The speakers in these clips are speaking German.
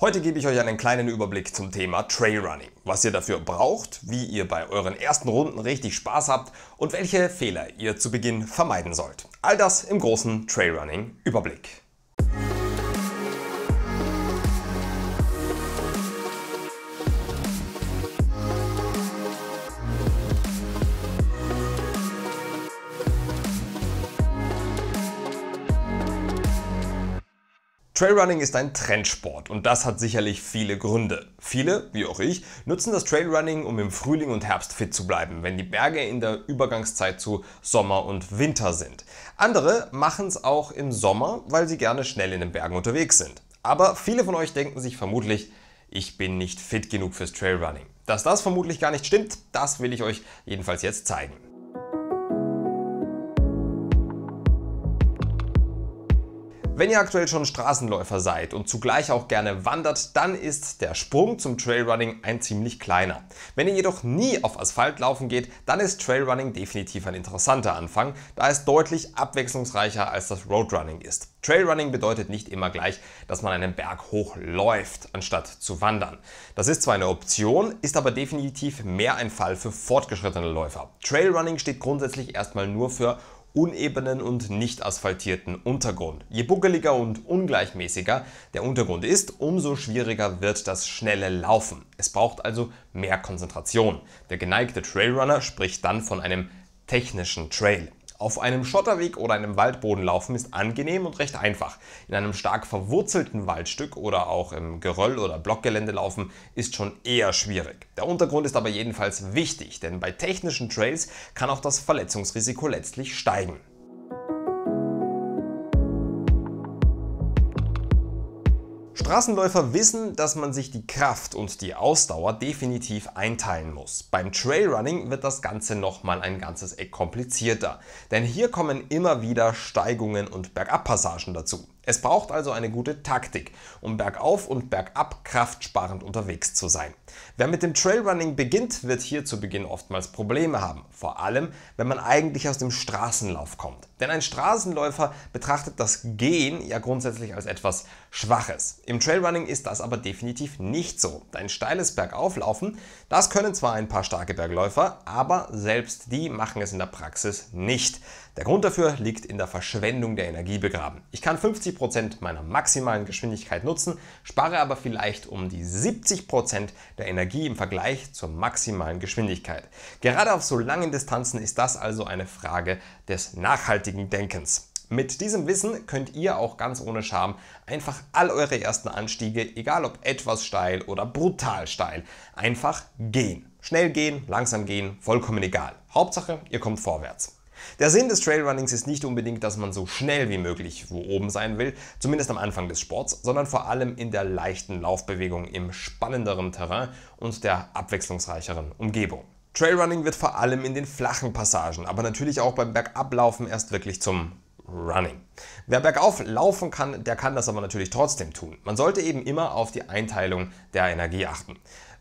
Heute gebe ich euch einen kleinen Überblick zum Thema Trailrunning, was ihr dafür braucht, wie ihr bei euren ersten Runden richtig Spaß habt und welche Fehler ihr zu Beginn vermeiden sollt. All das im großen Trailrunning-Überblick. Trailrunning ist ein Trendsport und das hat sicherlich viele Gründe. Viele, wie auch ich, nutzen das Trailrunning, um im Frühling und Herbst fit zu bleiben, wenn die Berge in der Übergangszeit zu Sommer und Winter sind. Andere machen es auch im Sommer, weil sie gerne schnell in den Bergen unterwegs sind. Aber viele von euch denken sich vermutlich, ich bin nicht fit genug fürs Trailrunning. Dass das vermutlich gar nicht stimmt, das will ich euch jedenfalls jetzt zeigen. Wenn ihr aktuell schon Straßenläufer seid und zugleich auch gerne wandert, dann ist der Sprung zum Trailrunning ein ziemlich kleiner. Wenn ihr jedoch nie auf Asphalt laufen geht, dann ist Trailrunning definitiv ein interessanter Anfang, da es deutlich abwechslungsreicher als das Roadrunning ist. Trailrunning bedeutet nicht immer gleich, dass man einen Berg hochläuft, anstatt zu wandern. Das ist zwar eine Option, ist aber definitiv mehr ein Fall für fortgeschrittene Läufer. Trailrunning steht grundsätzlich erstmal nur für unebenen und nicht asphaltierten Untergrund. Je buckeliger und ungleichmäßiger der Untergrund ist, umso schwieriger wird das schnelle Laufen. Es braucht also mehr Konzentration. Der geneigte Trailrunner spricht dann von einem technischen Trail. Auf einem Schotterweg oder einem Waldboden laufen ist angenehm und recht einfach. In einem stark verwurzelten Waldstück oder auch im Geröll oder Blockgelände laufen ist schon eher schwierig. Der Untergrund ist aber jedenfalls wichtig, denn bei technischen Trails kann auch das Verletzungsrisiko letztlich steigen. Straßenläufer wissen, dass man sich die Kraft und die Ausdauer definitiv einteilen muss. Beim Trailrunning wird das Ganze nochmal ein ganzes Eck komplizierter, denn hier kommen immer wieder Steigungen und Bergabpassagen dazu. Es braucht also eine gute Taktik, um bergauf und bergab kraftsparend unterwegs zu sein. Wer mit dem Trailrunning beginnt, wird hier zu Beginn oftmals Probleme haben, vor allem wenn man eigentlich aus dem Straßenlauf kommt. Denn ein Straßenläufer betrachtet das Gehen ja grundsätzlich als etwas Schwaches. Im Trailrunning ist das aber definitiv nicht so. Ein steiles Bergauflaufen, das können zwar ein paar starke Bergläufer, aber selbst die machen es in der Praxis nicht. Der Grund dafür liegt in der Verschwendung der Energie begraben. Ich kann 50% Prozent meiner maximalen Geschwindigkeit nutzen, spare aber vielleicht um die 70% Prozent der Energie im Vergleich zur maximalen Geschwindigkeit. Gerade auf so langen Distanzen ist das also eine Frage des nachhaltigen Denkens. Mit diesem Wissen könnt ihr auch ganz ohne Scham einfach all eure ersten Anstiege, egal ob etwas steil oder brutal steil, einfach gehen. Schnell gehen, langsam gehen, vollkommen egal. Hauptsache, ihr kommt vorwärts. Der Sinn des Trailrunnings ist nicht unbedingt, dass man so schnell wie möglich wo oben sein will, zumindest am Anfang des Sports, sondern vor allem in der leichten Laufbewegung im spannenderen Terrain und der abwechslungsreicheren Umgebung. Trailrunning wird vor allem in den flachen Passagen, aber natürlich auch beim Bergablaufen erst wirklich zum Running. Wer bergauf laufen kann, der kann das aber natürlich trotzdem tun. Man sollte eben immer auf die Einteilung der Energie achten.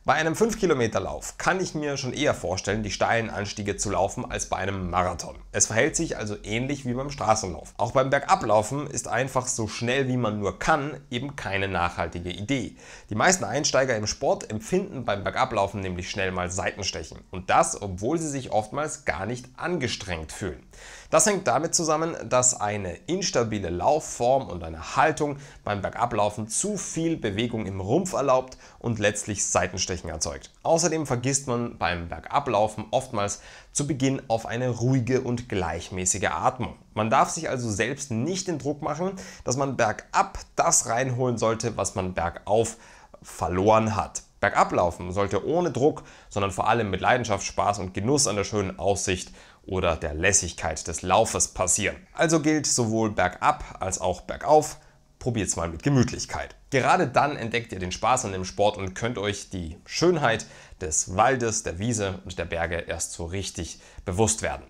Bei einem 5-Kilometer-Lauf kann ich mir schon eher vorstellen, die steilen Anstiege zu laufen als bei einem Marathon. Es verhält sich also ähnlich wie beim Straßenlauf. Auch beim Bergablaufen ist einfach so schnell wie man nur kann eben keine nachhaltige Idee. Die meisten Einsteiger im Sport empfinden beim Bergablaufen nämlich schnell mal Seitenstechen. Und das, obwohl sie sich oftmals gar nicht angestrengt fühlen. Das hängt damit zusammen, dass eine instabile Laufform und eine Haltung beim Bergablaufen zu viel Bewegung im Rumpf erlaubt und letztlich Seitenstechen Anführungsstrichen erzeugt. Außerdem vergisst man beim Bergablaufen oftmals zu Beginn auf eine ruhige und gleichmäßige Atmung. Man darf sich also selbst nicht den Druck machen, dass man bergab das reinholen sollte, was man bergauf verloren hat. Bergablaufen sollte ohne Druck, sondern vor allem mit Leidenschaft, Spaß und Genuss an der schönen Aussicht oder der Lässigkeit des Laufes passieren. Also gilt sowohl bergab als auch bergauf probiert es mal mit Gemütlichkeit. Gerade dann entdeckt ihr den Spaß an dem Sport und könnt euch die Schönheit des Waldes, der Wiese und der Berge erst so richtig bewusst werden.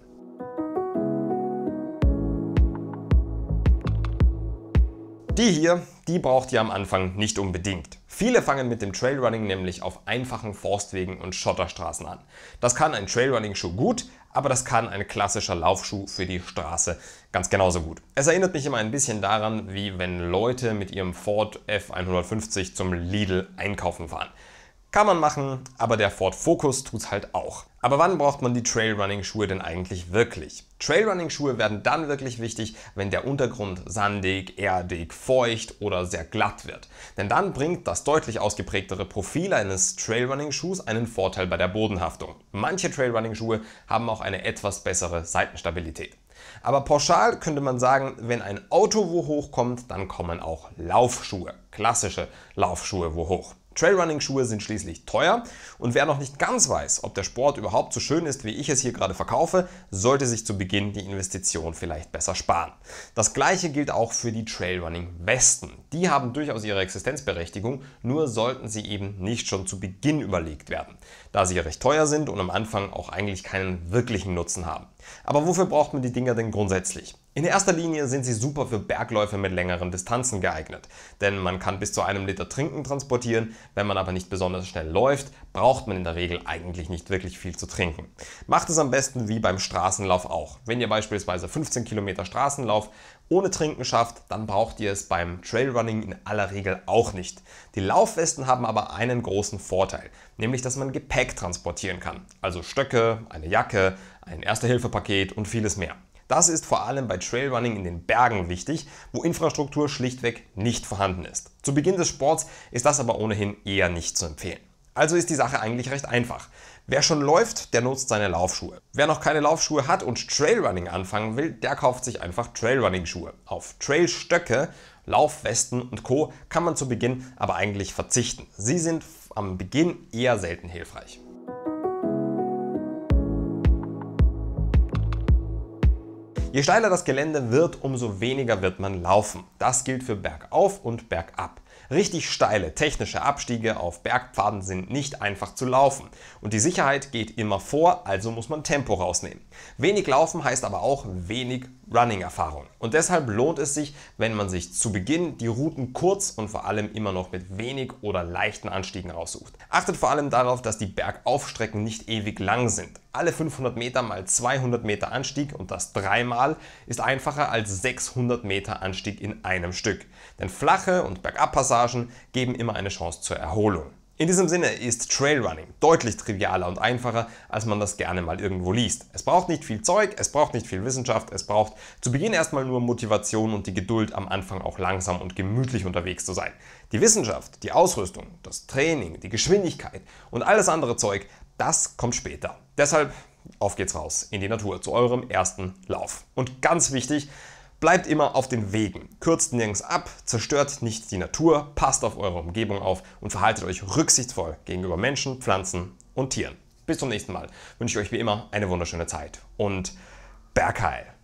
die hier, die braucht ihr am Anfang nicht unbedingt. Viele fangen mit dem Trailrunning nämlich auf einfachen Forstwegen und Schotterstraßen an. Das kann ein Trailrunning-Schuh gut, aber das kann ein klassischer Laufschuh für die Straße ganz genauso gut. Es erinnert mich immer ein bisschen daran, wie wenn Leute mit ihrem Ford F150 zum Lidl einkaufen fahren. Kann man machen, aber der Ford Focus tut's halt auch. Aber wann braucht man die Trailrunning-Schuhe denn eigentlich wirklich? Trailrunning-Schuhe werden dann wirklich wichtig, wenn der Untergrund sandig, erdig, feucht oder sehr glatt wird. Denn dann bringt das deutlich ausgeprägtere Profil eines Trailrunning-Schuhs einen Vorteil bei der Bodenhaftung. Manche Trailrunning-Schuhe haben auch eine etwas bessere Seitenstabilität. Aber pauschal könnte man sagen, wenn ein Auto wo hochkommt, dann kommen auch Laufschuhe, klassische Laufschuhe wo hoch. Trailrunning-Schuhe sind schließlich teuer und wer noch nicht ganz weiß, ob der Sport überhaupt so schön ist, wie ich es hier gerade verkaufe, sollte sich zu Beginn die Investition vielleicht besser sparen. Das gleiche gilt auch für die Trailrunning-Westen. Die haben durchaus ihre Existenzberechtigung, nur sollten sie eben nicht schon zu Beginn überlegt werden, da sie recht teuer sind und am Anfang auch eigentlich keinen wirklichen Nutzen haben. Aber wofür braucht man die Dinger denn grundsätzlich? In erster Linie sind sie super für Bergläufe mit längeren Distanzen geeignet, denn man kann bis zu einem Liter Trinken transportieren, wenn man aber nicht besonders schnell läuft, braucht man in der Regel eigentlich nicht wirklich viel zu trinken. Macht es am besten wie beim Straßenlauf auch. Wenn ihr beispielsweise 15 Kilometer Straßenlauf ohne Trinken schafft, dann braucht ihr es beim Trailrunning in aller Regel auch nicht. Die Laufwesten haben aber einen großen Vorteil, nämlich dass man Gepäck transportieren kann, also Stöcke, eine Jacke, ein Erste-Hilfe-Paket und vieles mehr. Das ist vor allem bei Trailrunning in den Bergen wichtig, wo Infrastruktur schlichtweg nicht vorhanden ist. Zu Beginn des Sports ist das aber ohnehin eher nicht zu empfehlen. Also ist die Sache eigentlich recht einfach. Wer schon läuft, der nutzt seine Laufschuhe. Wer noch keine Laufschuhe hat und Trailrunning anfangen will, der kauft sich einfach Trailrunning-Schuhe. Auf Trailstöcke, Laufwesten und Co. kann man zu Beginn aber eigentlich verzichten. Sie sind am Beginn eher selten hilfreich. Je steiler das Gelände wird, umso weniger wird man laufen. Das gilt für bergauf und bergab. Richtig steile technische Abstiege auf Bergpfaden sind nicht einfach zu laufen und die Sicherheit geht immer vor, also muss man Tempo rausnehmen. Wenig Laufen heißt aber auch wenig Running-Erfahrung und deshalb lohnt es sich, wenn man sich zu Beginn die Routen kurz und vor allem immer noch mit wenig oder leichten Anstiegen raussucht. Achtet vor allem darauf, dass die Bergaufstrecken nicht ewig lang sind. Alle 500 Meter mal 200 Meter Anstieg und das dreimal ist einfacher als 600 Meter Anstieg in einem Stück. Denn flache und Bergabpassungen Passagen geben immer eine Chance zur Erholung. In diesem Sinne ist Trailrunning deutlich trivialer und einfacher, als man das gerne mal irgendwo liest. Es braucht nicht viel Zeug, es braucht nicht viel Wissenschaft, es braucht zu Beginn erstmal nur Motivation und die Geduld, am Anfang auch langsam und gemütlich unterwegs zu sein. Die Wissenschaft, die Ausrüstung, das Training, die Geschwindigkeit und alles andere Zeug, das kommt später. Deshalb auf geht's raus in die Natur zu eurem ersten Lauf. Und ganz wichtig, Bleibt immer auf den Wegen, kürzt nirgends ab, zerstört nicht die Natur, passt auf eure Umgebung auf und verhaltet euch rücksichtsvoll gegenüber Menschen, Pflanzen und Tieren. Bis zum nächsten Mal wünsche ich euch wie immer eine wunderschöne Zeit und Bergheil!